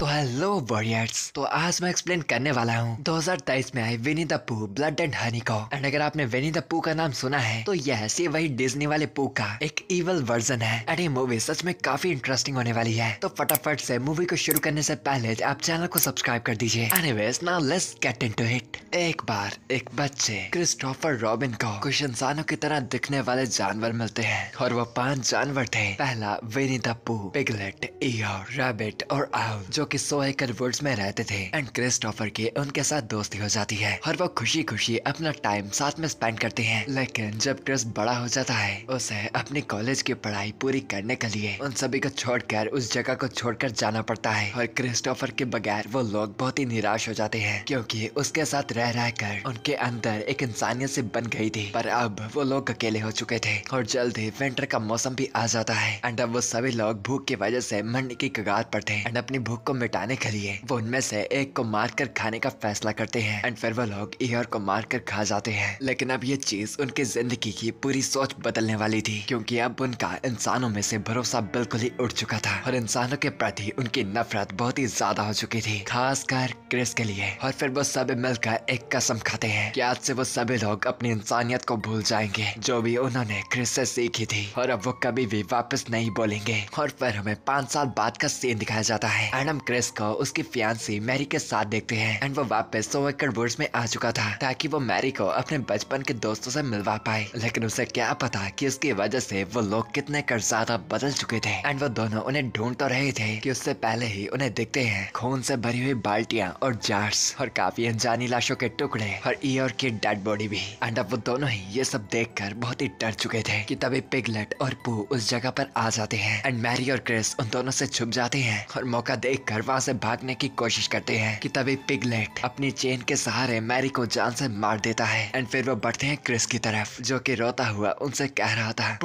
तो hello warriors तो आज मैं एक्सप्लेन करने वाला हूँ 2023 में आई Winnie the Pooh blood and honey को एंड अगर आपने विनी द पू का नाम सुना है तो यह ये वही डिज्नी वाले पू का एक इवल वर्जन है एंड ये मूवी सच में काफी इंटरेस्टिंग होने वाली है तो फटाफट से मूवी को शुरू करने से पहले आप चैनल को सब्सक्राइब कर दीजिए anyways now let's get into it एक बार एक बच्चे क्रिस्टोफर रॉबिन को कुछ इंसानों की तरह दिखने वाले जानवर मिलते हैं और वो पांच जानवर थे पहला Winnie the Pooh Piglet Eeyore Rabbit और आउल जो कि सौ एकड़ वुड्स में रहते थे एंड क्रिस्टोफर की उनके साथ दोस्ती हो जाती है और वो खुशी खुशी अपना टाइम साथ में स्पेंड करते हैं लेकिन जब क्रिस बड़ा हो जाता है उसे अपनी कॉलेज की पढ़ाई पूरी करने के लिए उन सभी को छोड़कर उस जगह को छोड़कर जाना पड़ता है और क्रिस्टोफर के बगैर वो लोग बहुत ही निराश हो जाते हैं क्योंकि उसके साथ रह रह कर उनके अंदर एक इंसानियत से बन गई थी पर अब वो लोग अकेले हो चुके थे और जल्द ही विंटर का मौसम भी आ जाता है एंड अब वो सभी लोग भूख की वजह से मंडी की कगार पर थे एंड अपनी भूख को मिटाने के लिए वो उनमें से एक को मारकर खाने का फैसला करते हैं एंड फिर वो लोग ईयर को मारकर खा जाते हैं लेकिन अब ये चीज उनकी जिंदगी की पूरी सोच बदलने वाली थी क्योंकि अब उनका इंसानों में से भरोसा बिल्कुल ही उठ चुका था और इंसानों के प्रति उनकी नफरत बहुत ही ज्यादा हो चुकी थी खासकर क्रिस के लिए और फिर वो सब मिलकर एक कसम खाते हैं कि आज से वो सभी लोग अपनी इंसानियत को भूल जाएंगे जो भी उन्होंने क्रिस से सीखी थी और अब वो कभी भी वापस नहीं बोलेंगे और फिर हमें पाँच साल बाद का सीन दिखाया जाता है एंड हम क्रिस को उसकी फियांसी मैरी के साथ देखते हैं एंड वो वापस सोवेकर वुड्स में आ चुका था ताकि वो मैरी को अपने बचपन के दोस्तों से मिलवा पाए लेकिन उसे क्या पता कि उसकी वजह से वो लोग कितने कर ज्यादा बदल चुके थे एंड वो दोनों उन्हें ढूंढ तो रहे थे कि उससे पहले ही उन्हें दिखते हैं खून से भरी हुई बाल्टिया और जार्स और काफी अनजानी लाशों के टुकड़े और ईयर की डेड बॉडी भी एंड अब वो दोनों ही ये सब कर बहुत ही डर चुके थे की तभी पिगलेट और पू उस जगह पर आ जाते हैं एंड मैरी और क्रिस उन दोनों से छुप जाते हैं और मौका देख घर वहाँ से भागने की कोशिश करते हैं कि तभी पिगलेट अपनी चेन के सहारे मैरी को जान से मार देता है एंड फिर वो बढ़ते हैं क्रिस की तरफ जो कि रोता हुआ उनसे कह रहा था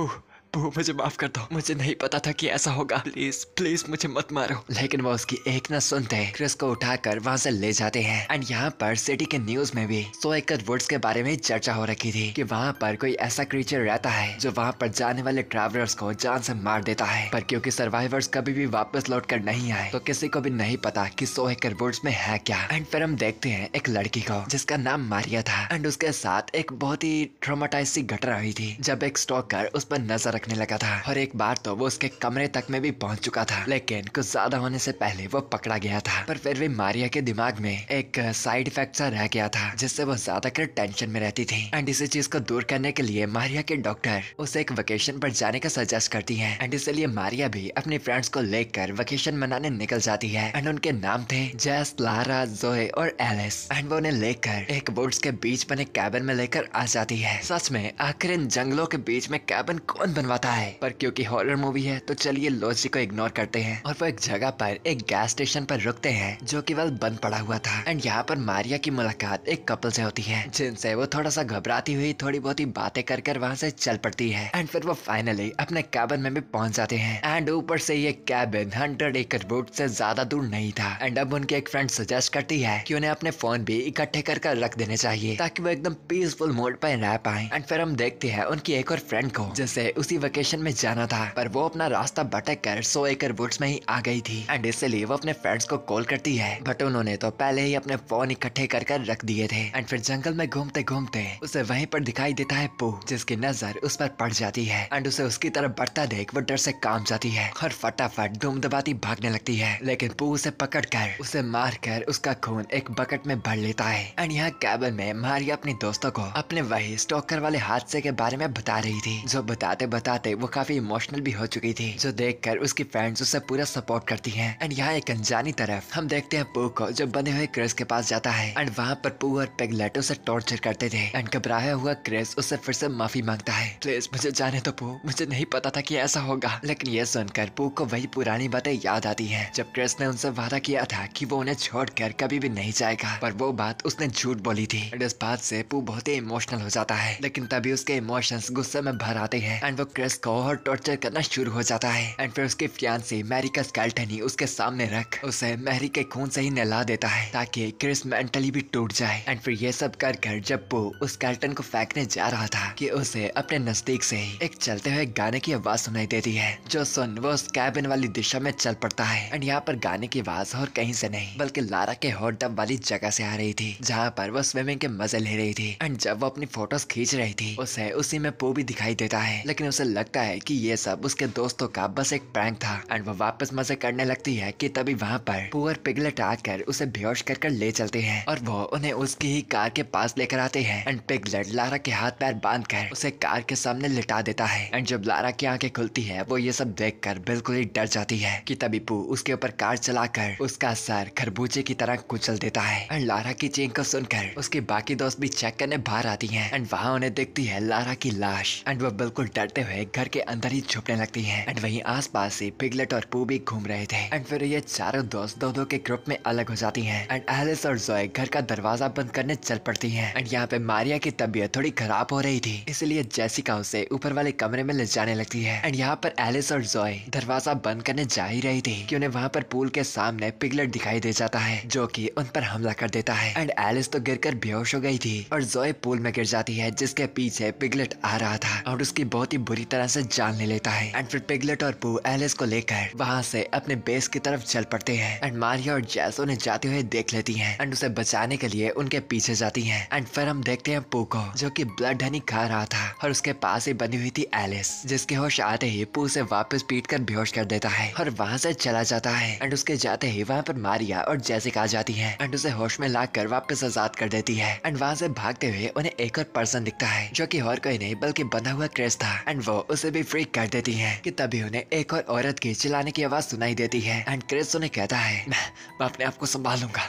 प्रभु मुझे माफ कर दो मुझे नहीं पता था कि ऐसा होगा प्लीज प्लीज मुझे मत मारो लेकिन वो उसकी एक न सुनते क्रिस को उठाकर वहाँ से ले जाते हैं एंड यहाँ पर सिटी के न्यूज में भी सो एक वुड्स के बारे में चर्चा हो रखी थी कि वहाँ पर कोई ऐसा क्रीचर रहता है जो वहाँ पर जाने वाले ट्रेवलर्स को जान से मार देता है पर क्योंकि सर्वाइवर्स कभी भी वापस लौट कर नहीं आए तो किसी को भी नहीं पता की सो एक वुड्स में है क्या एंड फिर हम देखते हैं एक लड़की को जिसका नाम मारिया था एंड उसके साथ एक बहुत ही ट्रोमाटाइज सी घटना हुई थी जब एक स्टॉकर उस पर नजर भटकने लगा था और एक बार तो वो उसके कमरे तक में भी पहुंच चुका था लेकिन कुछ ज्यादा होने से पहले वो पकड़ा गया था पर फिर भी मारिया के दिमाग में एक साइड इफेक्ट सा रह गया था जिससे वो ज्यादातर टेंशन में रहती थी एंड इसी चीज को दूर करने के लिए मारिया के डॉक्टर उसे एक वेकेशन पर जाने का सजेस्ट करती है एंड इसलिए मारिया भी अपने फ्रेंड्स को लेकर वेकेशन मनाने निकल जाती है एंड उनके नाम थे जैस लारा जोए और एलिस एंड वो उन्हें लेकर एक बोर्ड के बीच बने कैबिन में लेकर आ जाती है सच में आखिर इन जंगलों के बीच में कैबिन कौन बनवा करवाता है पर क्योंकि हॉरर मूवी है तो चलिए लॉजिक को इग्नोर करते हैं और वो एक जगह पर एक गैस स्टेशन पर रुकते हैं जो केवल बंद पड़ा हुआ था एंड यहाँ पर मारिया की मुलाकात एक कपल से होती है जिनसे वो थोड़ा सा घबराती हुई थोड़ी बहुत ही बातें कर कर वहाँ से चल पड़ती है एंड फिर वो फाइनली अपने कैबिन में भी पहुंच जाते हैं एंड ऊपर से ये कैबिन हंड्रेड एकड़ रोड से ज्यादा दूर नहीं था एंड अब उनके एक फ्रेंड सजेस्ट करती है की उन्हें अपने फोन भी इकट्ठे कर कर रख देने चाहिए ताकि वो एकदम पीसफुल मोड पर रह पाए एंड फिर हम देखते हैं उनकी एक और फ्रेंड को जिसे उसी वेकेशन में जाना था पर वो अपना रास्ता भटक कर सो एकर वुड्स में ही आ गई थी एंड इसलिए वो अपने फ्रेंड्स को कॉल करती है बट उन्होंने तो पहले ही अपने फोन इकट्ठे कर कर रख दिए थे एंड फिर जंगल में घूमते घूमते उसे वहीं पर दिखाई देता है पू जिसकी नजर उस पर पड़ जाती है एंड उसे उसकी तरफ बढ़ता देख वो डर से काम जाती है और फटाफट धूम दबाती भागने लगती है लेकिन पू उसे पकड़ कर उसे मार कर उसका खून एक बकेट में भर लेता है एंड यहाँ कैबिन में मारिया अपने दोस्तों को अपने वही स्टॉकर वाले हादसे के बारे में बता रही थी जो बताते बताते साथ है वो काफी इमोशनल भी हो चुकी थी जो देखकर उसकी फ्रेंड्स उसे पूरा सपोर्ट करती हैं एंड यहाँ एक अनजानी तरफ हम देखते हैं पू को जब बने हुए क्रिस के पास जाता है एंड वहाँ पर पू और पेगलेट उसे टॉर्चर करते थे एंड घबराया हुआ क्रिस उससे फिर से माफी मांगता है प्लीज मुझे जाने तो पू मुझे नहीं पता था की ऐसा होगा लेकिन ये सुनकर पू को वही पुरानी बातें याद आती है जब क्रिस ने उनसे वादा किया था की वो उन्हें छोड़कर कभी भी नहीं जाएगा पर वो बात उसने झूठ बोली थी इस बात से पू बहुत ही इमोशनल हो जाता है लेकिन तभी उसके इमोशंस गुस्से में भर आते हैं एंड वो क्रिस को और टॉर्चर करना शुरू हो जाता है एंड फिर फ्यान से मैरी का स्केल्टन ही उसके सामने रख उसे मैरी के खून से ही नहला देता है ताकि क्रिस मेंटली भी टूट जाए एंड फिर ये सब कर कर जब वो उस स्केल्टन को फेंकने जा रहा था कि उसे अपने नजदीक से ही एक चलते हुए गाने की आवाज सुनाई देती है जो सुन वो उस कैबिन वाली दिशा में चल पड़ता है एंड यहाँ पर गाने की आवाज और कहीं से नहीं बल्कि लारा के हॉट टब वाली जगह से आ रही थी जहाँ पर वो स्विमिंग के मजे ले रही थी एंड जब वो अपनी फोटोज खींच रही थी उसे उसी में पो भी दिखाई देता है लेकिन उसे उसे लगता है कि ये सब उसके दोस्तों का बस एक प्रैंक था एंड वो वापस मजे करने लगती है कि तभी वहाँ पर पुअर पिगलेट आकर उसे बेहोश कर कर ले चलते हैं और वो उन्हें उसकी ही कार के पास लेकर आते हैं एंड पिगलेट लारा के हाथ पैर बांध कर उसे कार के सामने लिटा देता है एंड जब लारा की आंखें खुलती है वो ये सब देख कर बिल्कुल ही डर जाती है की तभी पू उसके ऊपर कार चलाकर उसका सर खरबूजे की तरह कुचल देता है एंड लारा की चेन को सुनकर उसके बाकी दोस्त भी चेक करने बाहर आती है एंड वहाँ उन्हें देखती है लारा की लाश एंड वो बिल्कुल डरते हुए है घर के अंदर ही छुपने लगती है एंड वही आसपास ही पिगलेट और पू भी घूम रहे थे एंड फिर ये चारों दोस्त दो दो के ग्रुप में अलग हो जाती है एंड एलिस और जोए घर का दरवाजा बंद करने चल पड़ती है एंड यहाँ पे मारिया की तबीयत थोड़ी खराब हो रही थी इसलिए जैसिका उसे ऊपर वाले कमरे में ले जाने लगती है एंड यहाँ पर एलिस और जोए दरवाजा बंद करने जा ही रही थी की उन्हें वहाँ पर पूल के सामने पिगलेट दिखाई दे जाता है जो की उन पर हमला कर देता है एंड एलिस तो गिर कर बेहोश हो गई थी और जोए पूल में गिर जाती है जिसके पीछे पिगलेट आ रहा था और उसकी बहुत ही बुरी पूरी तरह से जान ले लेता है एंड फिर पिगलेट और पू एलिस को लेकर वहाँ से अपने बेस की तरफ चल पड़ते हैं एंड मारिया और जैस उन्हें जाते हुए देख लेती है एंड उसे बचाने के लिए उनके पीछे जाती है एंड फिर हम देखते हैं पू को जो की ब्लड धनी खा रहा था और उसके पास ही बनी हुई थी एलिस जिसके होश आते ही पू उसे वापस पीट कर बेहोश कर देता है और वहाँ से चला जाता है एंड उसके जाते ही वहाँ पर मारिया और जैसिक आ जाती है एंड उसे होश में ला कर वापस आजाद कर देती है एंड वहाँ से भागते हुए उन्हें एक और पर्सन दिखता है जो की और कोई नहीं बल्कि बना हुआ क्रेस था एंड वो को तो उसे भी फ्रीक कर देती है कि तभी उन्हें एक और औरत के चिल्लाने की आवाज सुनाई देती है एंड क्रिस उन्हें कहता है मैं, मैं अपने आप को संभालूंगा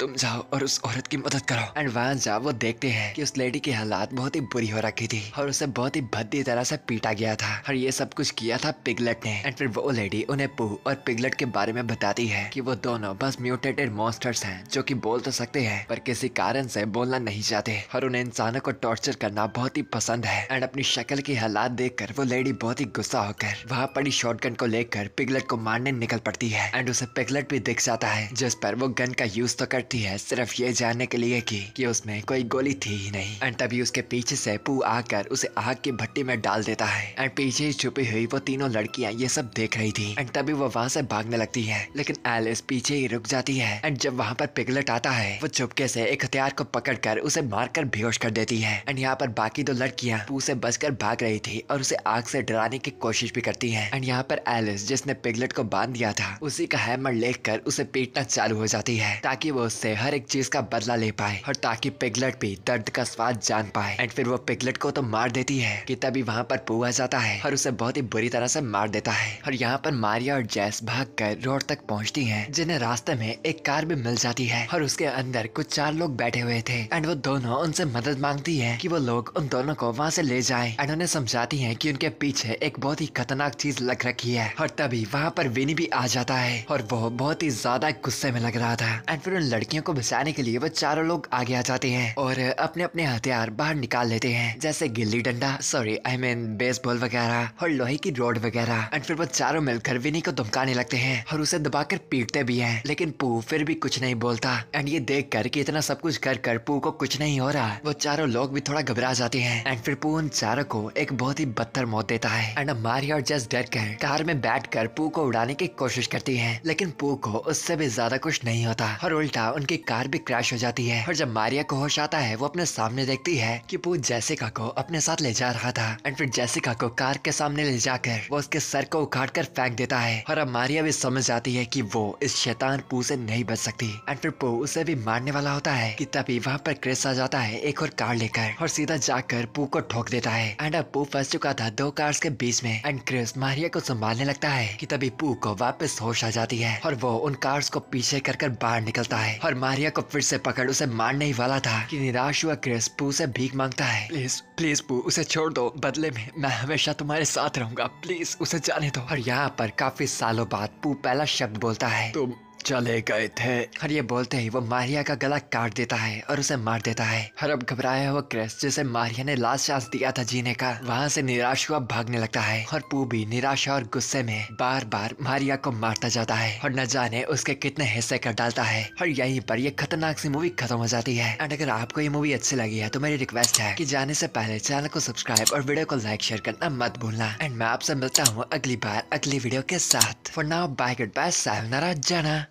तुम जाओ और उस औरत की मदद करो एंड वहाँ जा वो देखते हैं कि उस लेडी की हालात बहुत ही बुरी हो रखी थी और उसे बहुत ही भद्दी तरह से पीटा गया था और ये सब कुछ किया था पिगलेट ने एंड फिर वो लेडी उन्हें पूह और पिगलेट के बारे में बताती है कि वो दोनों बस म्यूटेटेड मॉन्स्टर्स हैं जो कि बोल तो सकते हैं पर किसी कारण से बोलना नहीं चाहते और उन्हें इंसानों को टॉर्चर करना बहुत ही पसंद है एंड अपनी शक्ल की हालात देख वो लेडी बहुत ही गुस्सा होकर वहाँ पड़ी गन को लेकर पिगलेट को मारने निकल पड़ती है एंड उसे पिगलेट भी दिख जाता है जिस पर वो गन का यूज तो करती है सिर्फ ये जानने के लिए की कि उसमें कोई गोली थी ही नहीं एंड तभी उसके पीछे से पू आकर उसे आग की भट्टी में डाल देता है एंड पीछे ही छुपी हुई वो तीनों लड़कियां ये सब देख रही थी एंड तभी वो वहाँ से भागने लगती है लेकिन एलिस पीछे ही रुक जाती है एंड जब वहाँ पर पिगलेट आता है वो चुपके से एक हथियार को कर उसे मारकर बेहोश कर देती है एंड यहाँ पर बाकी दो लड़कियाँ पू से बचकर भाग रही थी और उसे आग से डराने की कोशिश भी करती है एंड यहाँ पर एलिस जिसने पिगलेट को बांध दिया था उसी का हैमर लेकर उसे पीटना चालू हो जाती है ताकि वो उससे हर एक चीज का बदला ले पाए और ताकि पिगलेट भी दर्द का स्वाद जान पाए एंड फिर वो पिगलेट को तो मार देती है की तभी वहाँ पर पुआ जाता है और उसे बहुत ही बुरी तरह से मार देता है और यहाँ पर मारिया और जैस भाग कर रोड तक पहुँचती है जिन्हें रास्ते में एक कार भी मिल जाती है और उसके अंदर कुछ चार लोग बैठे हुए थे एंड वो दोनों उनसे मदद मांगती है की वो लोग उन दोनों को वहाँ से ले जाए एंड उन्हें समझाती है की उनके पीछे एक बहुत ही खतरनाक चीज लग रखी है और तभी वहाँ पर विनी भी आ जाता है और वो बहुत ही ज्यादा गुस्से में लग रहा था एंड फिर उन लड़कियों को बचाने के लिए वो चारों लोग आगे आ जाते हैं और अपने अपने हथियार बाहर निकाल लेते हैं जैसे गिल्ली डंडा सॉरी आई मीन बेसबॉल वगैरह और लोहे की रोड वगैरह एंड फिर वो चारों मिलकर विनी को धमकाने लगते हैं और उसे दबाकर पीटते भी हैं लेकिन पू फिर भी कुछ नहीं बोलता एंड ये देख कर कि इतना सब कुछ कर कर पू को कुछ नहीं हो रहा वो चारों लोग भी थोड़ा घबरा जाते हैं एंड फिर पू उन चारों को एक बहुत ही बदतर मारकर मौत देता है एंड मारिया और जस्ट डर कर कार में बैठ कर पू को उड़ाने की कोशिश करती है लेकिन पू को उससे भी ज्यादा कुछ नहीं होता और उल्टा उनकी कार भी क्रैश हो जाती है और जब मारिया को होश आता है वो अपने सामने देखती है की पू जैसिका को अपने साथ ले जा रहा था एंड फिर जैसिका को कार के सामने ले जाकर वो उसके सर को उखाड़ कर फेंक देता है और अब मारिया भी समझ जाती है की वो इस शैतान पू से नहीं बच सकती एंड फिर पू उसे भी मारने वाला होता है की तभी वहाँ पर क्रेस आ जाता है एक और कार लेकर और सीधा जाकर पू को ठोक देता है एंड अब पू फंस चुका था था दो कार्स के बीच में एंड क्रिस मारिया को संभालने लगता है कि तभी पू को वापस होश आ जाती है और वो उन कार्स को पीछे कर कर बाहर निकलता है और मारिया को फिर से पकड़ उसे मारने ही वाला था कि निराश हुआ क्रिस पू से भीख मांगता है प्लीज प्लीज पू उसे छोड़ दो बदले में मैं हमेशा तुम्हारे साथ रहूंगा प्लीज उसे जाने दो और यहाँ पर काफी सालों बाद पू पहला शब्द बोलता है तुम चले गए थे और ये बोलते ही वो मारिया का गला काट देता है और उसे मार देता है और अब घबराया हुआ क्रेस जिसे मारिया ने लास्ट चांस दिया था जीने का वहाँ से निराश हुआ भागने लगता है और भी निराशा और गुस्से में बार बार मारिया को मारता जाता है और न जाने उसके कितने हिस्से कर डालता है और यही पर ये खतरनाक सी मूवी खत्म हो जाती है एंड अगर आपको ये मूवी अच्छी लगी है तो मेरी रिक्वेस्ट है की जाने से पहले चैनल को सब्सक्राइब और वीडियो को लाइक शेयर करना मत भूलना एंड मैं आपसे मिलता हूँ अगली बार अगली वीडियो के साथ for now bye good bye सा जाना